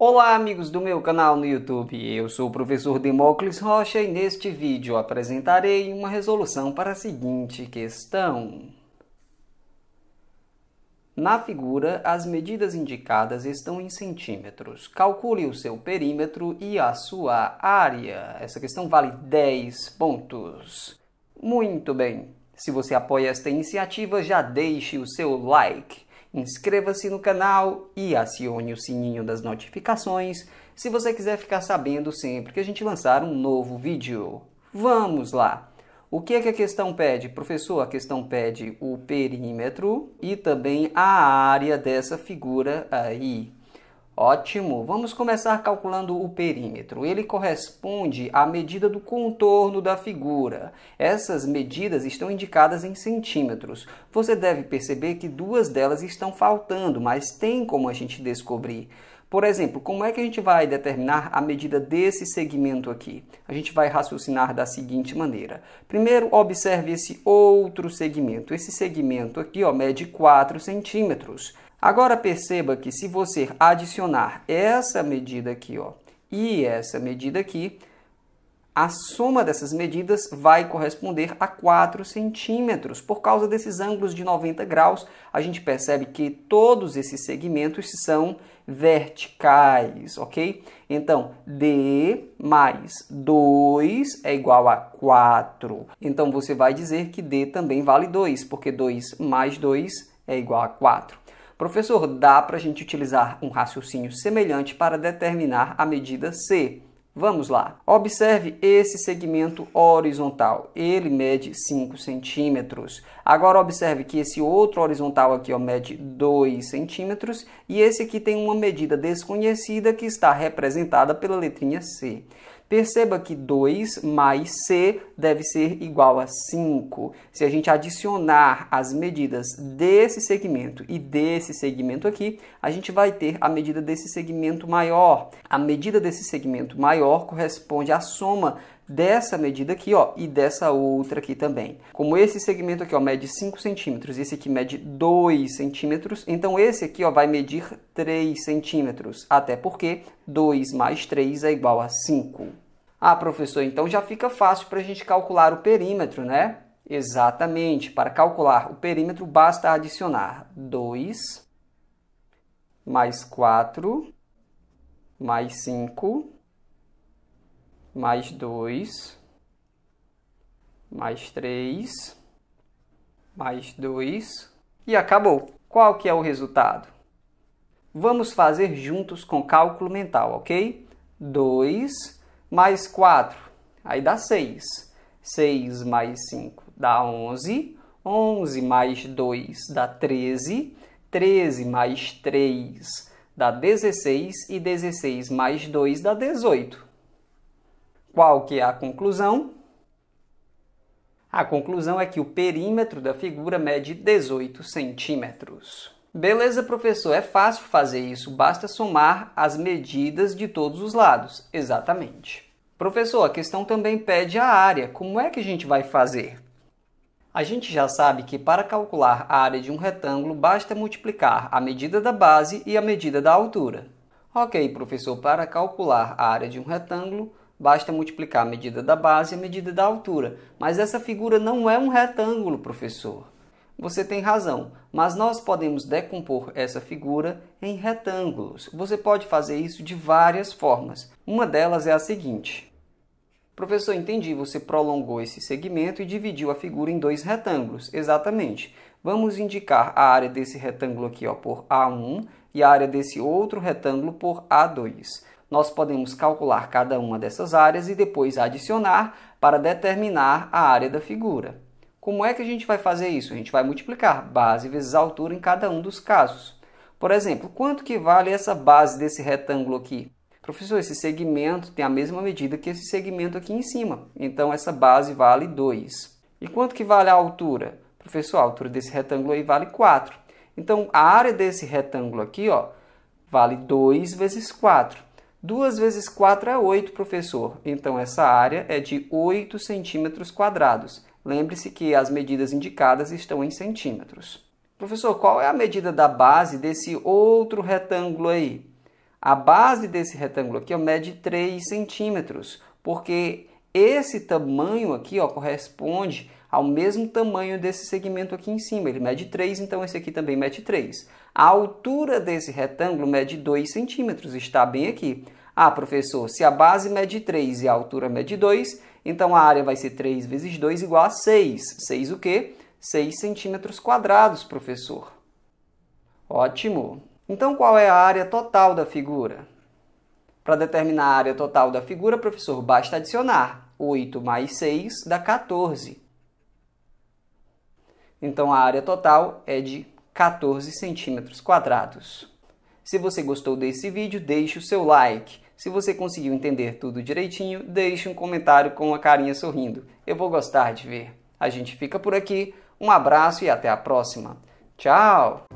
Olá, amigos do meu canal no YouTube. Eu sou o professor Demócles Rocha e neste vídeo apresentarei uma resolução para a seguinte questão. Na figura, as medidas indicadas estão em centímetros. Calcule o seu perímetro e a sua área. Essa questão vale 10 pontos. Muito bem. Se você apoia esta iniciativa, já deixe o seu like. Inscreva-se no canal e acione o sininho das notificações se você quiser ficar sabendo sempre que a gente lançar um novo vídeo. Vamos lá! O que é que a questão pede? Professor, a questão pede o perímetro e também a área dessa figura aí. Ótimo! Vamos começar calculando o perímetro. Ele corresponde à medida do contorno da figura. Essas medidas estão indicadas em centímetros. Você deve perceber que duas delas estão faltando, mas tem como a gente descobrir. Por exemplo, como é que a gente vai determinar a medida desse segmento aqui? A gente vai raciocinar da seguinte maneira. Primeiro, observe esse outro segmento. Esse segmento aqui ó, mede 4 centímetros. Agora perceba que se você adicionar essa medida aqui ó, e essa medida aqui, a soma dessas medidas vai corresponder a 4 centímetros. Por causa desses ângulos de 90 graus, a gente percebe que todos esses segmentos são verticais, ok? Então, D mais 2 é igual a 4. Então, você vai dizer que D também vale 2, porque 2 mais 2 é igual a 4. Professor, dá para a gente utilizar um raciocínio semelhante para determinar a medida C. Vamos lá. Observe esse segmento horizontal. Ele mede 5 centímetros. Agora observe que esse outro horizontal aqui ó, mede 2 centímetros e esse aqui tem uma medida desconhecida que está representada pela letrinha C. Perceba que 2 mais C deve ser igual a 5. Se a gente adicionar as medidas desse segmento e desse segmento aqui, a gente vai ter a medida desse segmento maior. A medida desse segmento maior corresponde à soma dessa medida aqui, ó, e dessa outra aqui também. Como esse segmento aqui, ó, mede 5 centímetros, e esse aqui mede 2 centímetros, então esse aqui, ó, vai medir 3 centímetros, até porque 2 mais 3 é igual a 5. Ah, professor, então já fica fácil para a gente calcular o perímetro, né? Exatamente, para calcular o perímetro basta adicionar 2 mais 4 mais 5 mais 2, mais 3, mais 2 e acabou. Qual que é o resultado? Vamos fazer juntos com cálculo mental, ok? 2 mais 4, aí dá 6. 6 mais 5 dá 11. 11 mais 2 dá 13. 13 mais 3 dá 16. E 16 mais 2 dá 18. Qual que é a conclusão? A conclusão é que o perímetro da figura mede 18 centímetros. Beleza, professor, é fácil fazer isso, basta somar as medidas de todos os lados. Exatamente. Professor, a questão também pede a área. Como é que a gente vai fazer? A gente já sabe que para calcular a área de um retângulo basta multiplicar a medida da base e a medida da altura. Ok, professor, para calcular a área de um retângulo, Basta multiplicar a medida da base e a medida da altura. Mas essa figura não é um retângulo, professor. Você tem razão, mas nós podemos decompor essa figura em retângulos. Você pode fazer isso de várias formas. Uma delas é a seguinte. Professor, entendi, você prolongou esse segmento e dividiu a figura em dois retângulos. Exatamente. Vamos indicar a área desse retângulo aqui ó, por A1 e a área desse outro retângulo por A2 nós podemos calcular cada uma dessas áreas e depois adicionar para determinar a área da figura. Como é que a gente vai fazer isso? A gente vai multiplicar base vezes altura em cada um dos casos. Por exemplo, quanto que vale essa base desse retângulo aqui? Professor, esse segmento tem a mesma medida que esse segmento aqui em cima. Então, essa base vale 2. E quanto que vale a altura? Professor, a altura desse retângulo aí vale 4. Então, a área desse retângulo aqui ó, vale 2 vezes 4. 2 vezes 4 é 8, professor. Então, essa área é de 8 centímetros quadrados. Lembre-se que as medidas indicadas estão em centímetros. Professor, qual é a medida da base desse outro retângulo aí? A base desse retângulo aqui ó, mede 3 centímetros, porque esse tamanho aqui ó, corresponde ao mesmo tamanho desse segmento aqui em cima. Ele mede 3, então esse aqui também mede 3. A altura desse retângulo mede 2 centímetros, está bem aqui. Ah, professor, se a base mede 3 e a altura mede 2, então a área vai ser 3 vezes 2 igual a 6. 6 o quê? 6 centímetros quadrados, professor. Ótimo! Então, qual é a área total da figura? Para determinar a área total da figura, professor, basta adicionar 8 mais 6 dá 14. Então, a área total é de 14 centímetros quadrados. Se você gostou desse vídeo, deixe o seu like. Se você conseguiu entender tudo direitinho, deixe um comentário com a carinha sorrindo. Eu vou gostar de ver. A gente fica por aqui. Um abraço e até a próxima. Tchau!